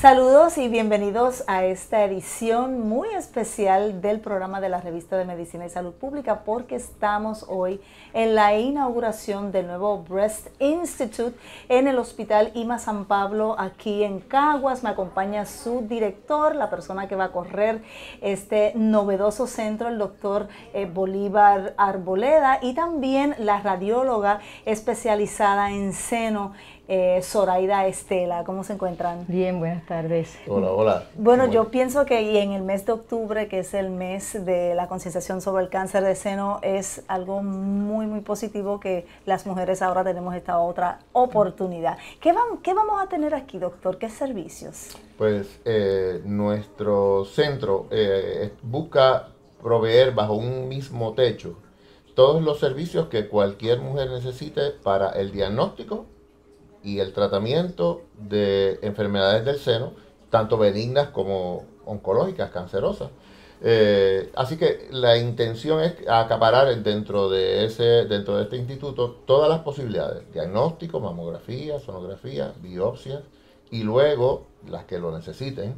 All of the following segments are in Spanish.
Saludos y bienvenidos a esta edición muy especial del programa de la revista de Medicina y Salud Pública porque estamos hoy en la inauguración del nuevo Breast Institute en el Hospital Ima San Pablo aquí en Caguas. Me acompaña su director, la persona que va a correr este novedoso centro, el doctor eh, Bolívar Arboleda y también la radióloga especializada en seno, eh, Zoraida Estela. ¿Cómo se encuentran? Bien, buenas tardes. Hola, hola. Bueno, yo pienso que en el mes de octubre, que es el mes de la concienciación sobre el cáncer de seno, es algo muy, muy positivo que las mujeres ahora tenemos esta otra oportunidad. ¿Qué, vamos, a tener aquí, doctor? ¿Qué servicios? Pues eh, nuestro centro eh, busca proveer bajo un mismo techo todos los servicios que cualquier mujer necesite para el diagnóstico y el tratamiento de enfermedades del seno, tanto benignas como oncológicas, cancerosas. Eh, así que la intención es acaparar dentro de, ese, dentro de este instituto todas las posibilidades, diagnóstico, mamografía, sonografía, biopsias y luego las que lo necesiten,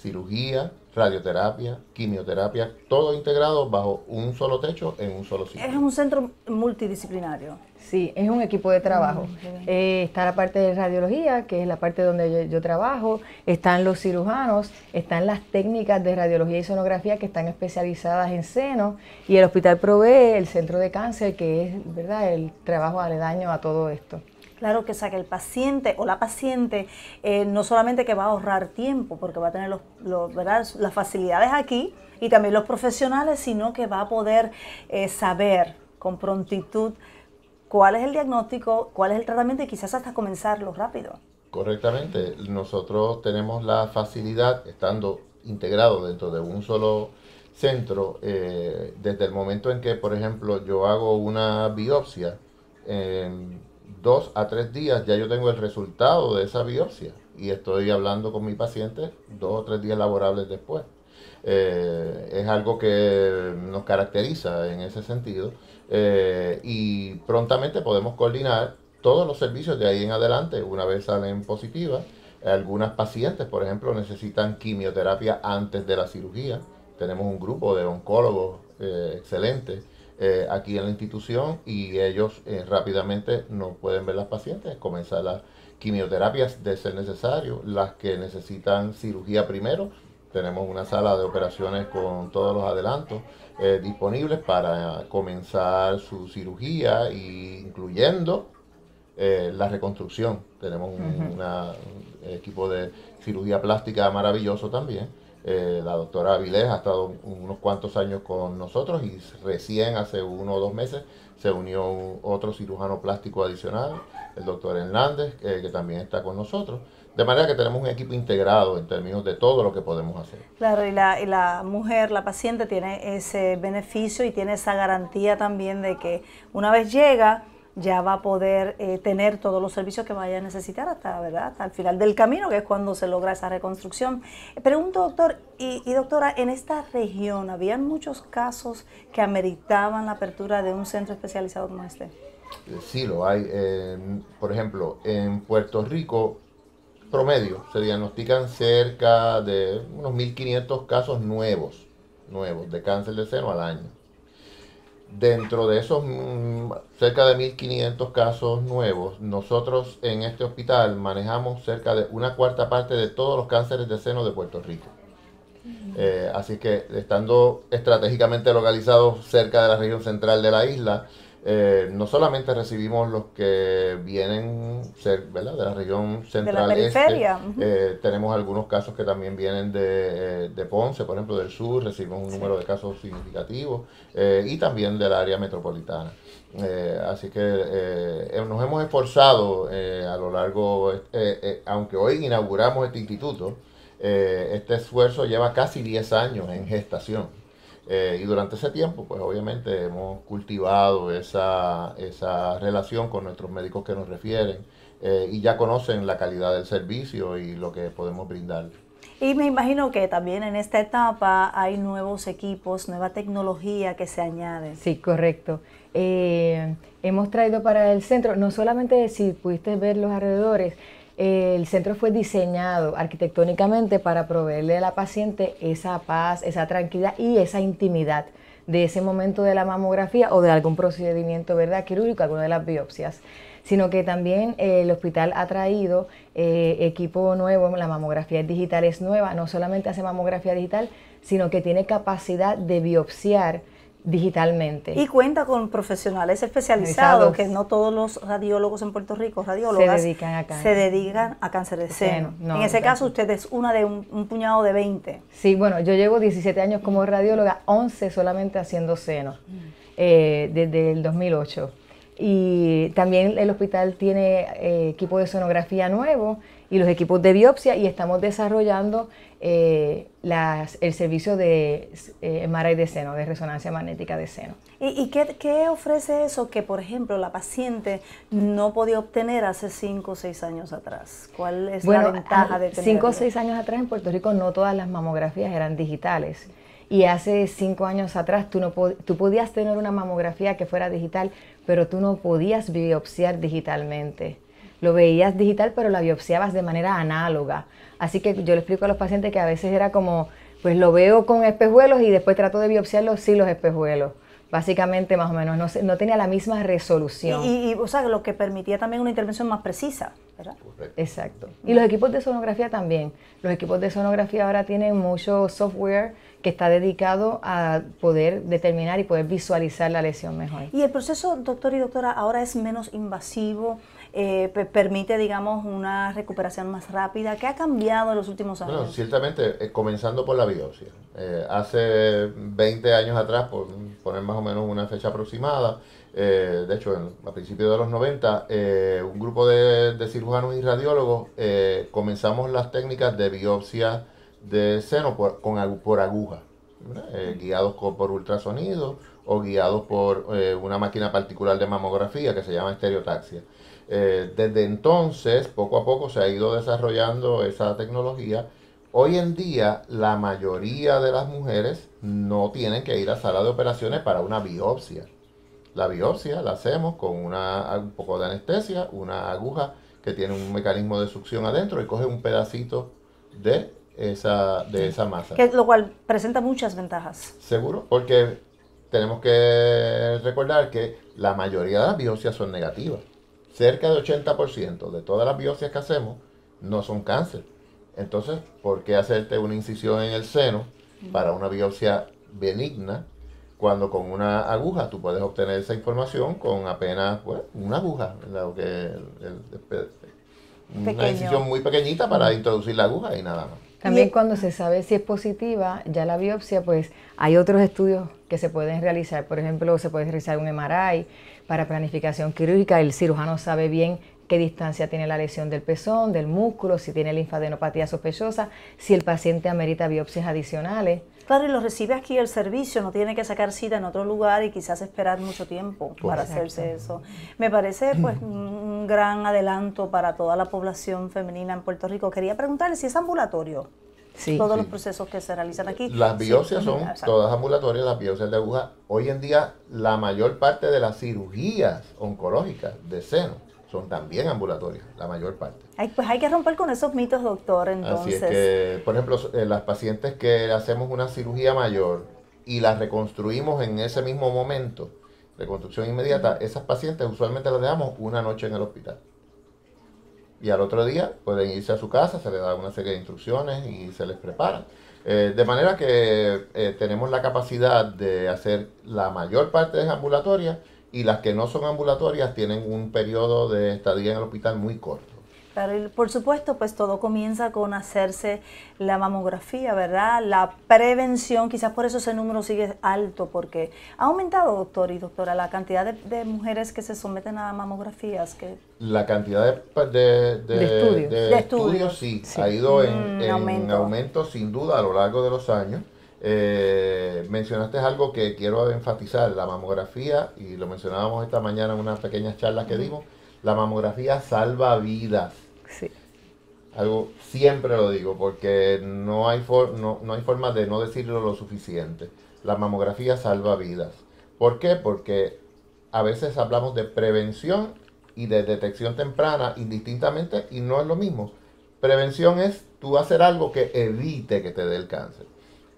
cirugía, radioterapia, quimioterapia, todo integrado bajo un solo techo en un solo sitio. Es un centro multidisciplinario. Sí, es un equipo de trabajo. Mm, eh, está la parte de radiología, que es la parte donde yo, trabajo, están los cirujanos, están las técnicas de radiología y sonografía que están especializadas en seno y el hospital provee el centro de cáncer, que es verdad el trabajo aledaño a todo esto. Claro que saque el paciente o la paciente eh, no solamente que va a ahorrar tiempo porque va a tener los, las facilidades aquí y también los profesionales, sino que va a poder eh, saber con prontitud cuál es el diagnóstico, cuál es el tratamiento y quizás hasta comenzarlo rápido. Correctamente, nosotros tenemos la facilidad estando integrado dentro de un solo centro, eh, desde el momento en que, por ejemplo, yo hago una biopsia, em, dos a tres días ya yo tengo el resultado de esa biopsia y estoy hablando con mi paciente dos o tres días laborables después. Eh, es algo que nos caracteriza en ese sentido eh, y prontamente podemos coordinar todos los servicios de ahí en adelante una vez salen positivas. Algunas pacientes, por ejemplo, necesitan quimioterapia antes de la cirugía. Tenemos un grupo de oncólogos eh, excelentes eh, aquí en la institución y ellos eh, rápidamente no pueden ver las pacientes, comenzar las quimioterapias de ser necesario, las que necesitan cirugía primero. Tenemos una sala de operaciones con todos los adelantos eh, disponibles para comenzar su cirugía, y incluyendo la reconstrucción. Tenemos un equipo de cirugía plástica maravilloso también. Eh, la doctora Avilés ha estado unos cuantos años con nosotros y recién, hace uno o dos meses, se unió otro cirujano plástico adicional, el doctor Hernández, eh, que también está con nosotros. De manera que tenemos un equipo integrado en términos de todo lo que podemos hacer. Claro, la, y la mujer, la paciente, tiene ese beneficio y tiene esa garantía también de que una vez llega, ya va a poder eh, tener todos los servicios que vaya a necesitar hasta, ¿verdad? hasta el final del camino, que es cuando se logra esa reconstrucción. Pregunto, doctor y, doctora, en esta región, ¿habían muchos casos que ameritaban la apertura de un centro especializado como este? Eh, sí, lo hay. por ejemplo, en Puerto Rico, promedio, se diagnostican cerca de unos 1.500 casos nuevos, nuevos, de cáncer de seno al año. Dentro de esos mm, cerca de 1.500 casos nuevos, nosotros en este hospital manejamos cerca de una cuarta parte de todos los cánceres de seno de Puerto Rico. Eh, así que estando estratégicamente localizados cerca de la región central de la isla, eh, no solamente recibimos los que vienen de la región central. De este. eh, tenemos algunos casos que también vienen eh, de, Ponce, por ejemplo, del sur, recibimos un número de casos significativos y también del área metropolitana. así que nos hemos esforzado a lo largo, aunque hoy inauguramos este instituto, este esfuerzo lleva casi 10 años en gestación. Eh, y durante ese tiempo, pues obviamente hemos cultivado esa, relación con nuestros médicos que nos refieren eh, y ya conocen la calidad del servicio y lo que podemos brindar. Y me imagino que también en esta etapa hay nuevos equipos, nueva tecnología que se añade. Sí, correcto. Eh, hemos traído para el centro, no solamente si pudiste ver los alrededores, el centro fue diseñado arquitectónicamente para proveerle a la paciente esa paz, esa tranquilidad y esa intimidad de ese momento de la mamografía o de algún procedimiento ¿verdad? quirúrgico, alguna de las biopsias, sino que también eh, el hospital ha traído eh, equipo nuevo, la mamografía digital es nueva, no solamente hace mamografía digital, sino que tiene capacidad de biopsiar digitalmente. Y cuenta con profesionales especializados, que no todos los radiólogos en Puerto Rico, radiólogas, se dedican a cáncer, de seno. en ese caso, usted es una de un, puñado de 20. Sí, bueno, yo llevo 17 años como radióloga, 11 solamente haciendo seno, mm. eh, desde el 2008. Y también el hospital tiene eh, equipo de sonografía nuevo y los equipos de biopsia y estamos desarrollando eh, el servicio de eh, MRI de seno, de resonancia magnética de seno. ¿Y, qué, ofrece eso que, por ejemplo, la paciente no podía obtener hace 5 o 6 años atrás? ¿Cuál es la ventaja de tener? 5 o 6 años atrás en Puerto Rico no todas las mamografías eran digitales. Y hace 5 años atrás tú, no tú podías tener una mamografía que fuera digital, pero tú no podías biopsiar digitalmente lo veías digital, pero la biopsiabas de manera análoga. Así que yo le explico a los pacientes que a veces era como, pues lo veo con espejuelos y después trato de biopsiarlo sin los espejuelos. Básicamente, más o menos, no, no tenía la misma resolución. Y, y, o sea, lo que permitía también una intervención más precisa. Exacto. Y los equipos de sonografía también. Los equipos de sonografía ahora tienen mucho software que está dedicado a poder determinar y poder visualizar la lesión mejor. Y el proceso, doctor y doctora, ahora es menos invasivo, eh, permite, digamos, una recuperación más rápida. ¿Qué ha cambiado en los últimos años? Bueno, ciertamente, eh, comenzando por la biopsia. Eh, hace 20 años atrás, por poner más o menos una fecha aproximada, eh, de hecho, a principios de los 90, eh, un grupo de, cirujanos y radiólogos eh, comenzamos las técnicas de biopsia de seno por, con, por aguja, guiados por ultrasonido o guiados por una máquina particular de mamografía que se llama estereotaxia. desde entonces, poco a poco se ha ido desarrollando esa tecnología. Hoy en día, la mayoría de las mujeres no tienen que ir a sala de operaciones para una biopsia. La biopsia la hacemos con una, un poco de anestesia, una aguja que tiene un mecanismo de succión adentro y coge un pedacito de esa, de esa masa. Que, lo cual presenta muchas ventajas. Seguro, porque tenemos que recordar que la mayoría de las biopsias son negativas. Cerca del 80% de todas las biopsias que hacemos no son cáncer. Entonces, ¿por qué hacerte una incisión en el seno para una biopsia benigna cuando con una aguja tú puedes obtener esa información con apenas pues, una aguja, una incisión muy pequeñita para introducir la aguja y nada más. También cuando se sabe si es positiva, ya la biopsia, pues hay otros estudios que se pueden realizar. Por ejemplo, se puede realizar un MRI para planificación quirúrgica. El cirujano sabe bien qué distancia tiene la lesión del pezón, del músculo, si tiene linfadenopatía sospechosa, si el paciente amerita biopsias adicionales. Claro, y lo recibe aquí el servicio, no tiene que sacar cita en otro lugar y quizás esperar mucho tiempo pues para hacerse eso. Me parece pues mm. un gran adelanto para toda la población femenina en Puerto Rico. Quería preguntarle si es ambulatorio. todos los procesos que se realizan aquí. Las biopsias son todas ambulatorias, las biopsias de aguja. Hoy en día la mayor parte de las cirugías oncológicas de seno son también ambulatorias, la mayor parte. pues hay que romper con esos mitos, doctor, entonces. por ejemplo, eh, las pacientes que hacemos una cirugía mayor y las reconstruimos en ese mismo momento, reconstrucción inmediata, esas pacientes usualmente las dejamos una noche en el hospital. Y al otro día pueden irse a su casa, se les da una serie de instrucciones y se les prepara. Eh, de manera que eh, tenemos la capacidad de hacer la mayor parte de ambulatorias y las que no son ambulatorias tienen un periodo de estadía en el hospital muy corto. por supuesto, pues todo comienza con hacerse la mamografía, ¿verdad? La prevención, quizás por eso ese número sigue alto, porque ha aumentado, doctor y doctora, la cantidad de, mujeres que se someten a mamografías. que La cantidad de, de, de estudios. sí, ha ido en mm, aumento sin duda a lo largo de los años. Eh, mencionaste algo que quiero enfatizar, la mamografía, y lo mencionábamos esta mañana en unas pequeñas charlas que dimos, la mamografía salva vidas. Sí. Algo, siempre lo digo, porque no hay, no, no hay forma de no decirlo lo suficiente. La mamografía salva vidas. ¿Por qué? Porque a veces hablamos de prevención y de detección temprana indistintamente y no es lo mismo. Prevención es tú hacer algo que evite que te dé el cáncer.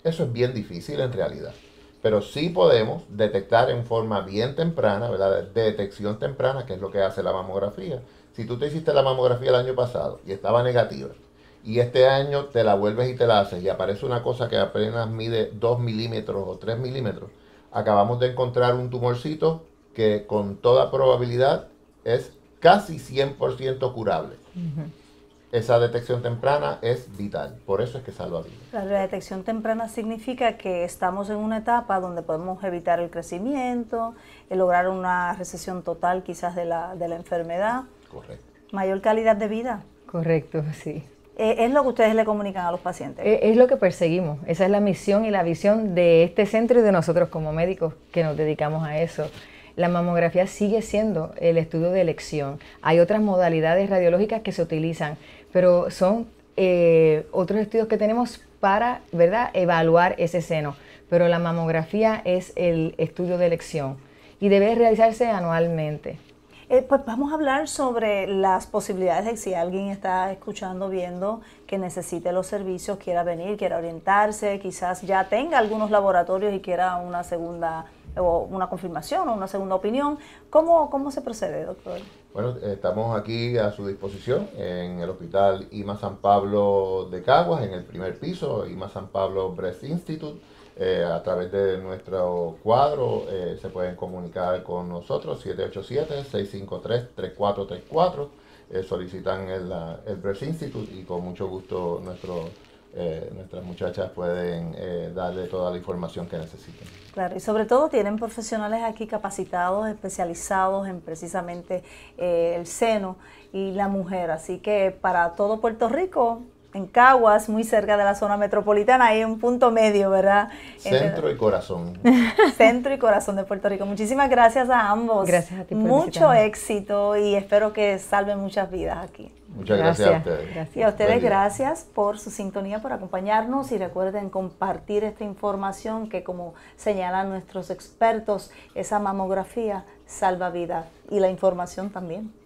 Eso es bien difícil en realidad. Pero sí podemos detectar en forma bien temprana, ¿verdad? De detección temprana, que es lo que hace la mamografía. Si tú te hiciste la mamografía el año pasado y estaba negativa, y este año te la vuelves y te la haces y aparece una cosa que apenas mide 2 milímetros o 3 milímetros, acabamos de encontrar un tumorcito que con toda probabilidad es casi 100% curable. Esa detección temprana es vital, por eso es que salva vidas. La detección temprana significa que estamos en una etapa donde podemos evitar el crecimiento, eh, lograr una recesión total quizás de la, de la enfermedad. Correcto. Mayor calidad de vida. Correcto, sí. Eh, es lo que ustedes le comunican a los pacientes. Eh, es lo que perseguimos. Esa es la misión y la visión de este centro y de nosotros como médicos que nos dedicamos a eso la mamografía sigue siendo el estudio de elección. Hay otras modalidades radiológicas que se utilizan, pero son eh, otros estudios que tenemos para ¿verdad? evaluar ese seno. Pero la mamografía es el estudio de elección y debe realizarse anualmente. Eh, pues vamos a hablar sobre las posibilidades de si alguien está escuchando, viendo que necesite los servicios, quiera venir, quiera orientarse, quizás ya tenga algunos laboratorios y quiera una segunda o una confirmación o una segunda opinión. ¿Cómo, cómo se procede, doctor? Bueno, estamos aquí a su disposición en el Hospital IMA San Pablo de Caguas, en el primer piso, IMA San Pablo Breast Institute. Eh, a través de nuestro cuadro eh, se pueden comunicar con nosotros, 787-653-3434. Eh, solicitan el, el Breast Institute y con mucho gusto nuestro eh, nuestras muchachas pueden eh, darle toda la información que necesiten. Claro, y sobre todo tienen profesionales aquí capacitados, especializados en precisamente eh, el seno y la mujer. Así que para todo Puerto Rico en Caguas, muy cerca de la zona metropolitana, hay un punto medio, ¿verdad? Eh, Centro y corazón. Centro y corazón de Puerto Rico. Muchísimas gracias a ambos. Gracias a ti. Mucho éxito y espero que salven muchas vidas aquí. Muchas gracias, a ustedes. Y a ustedes gracias por su sintonía, por acompañarnos y recuerden compartir esta información que como señalan nuestros expertos, esa mamografía salva vidas y la información también.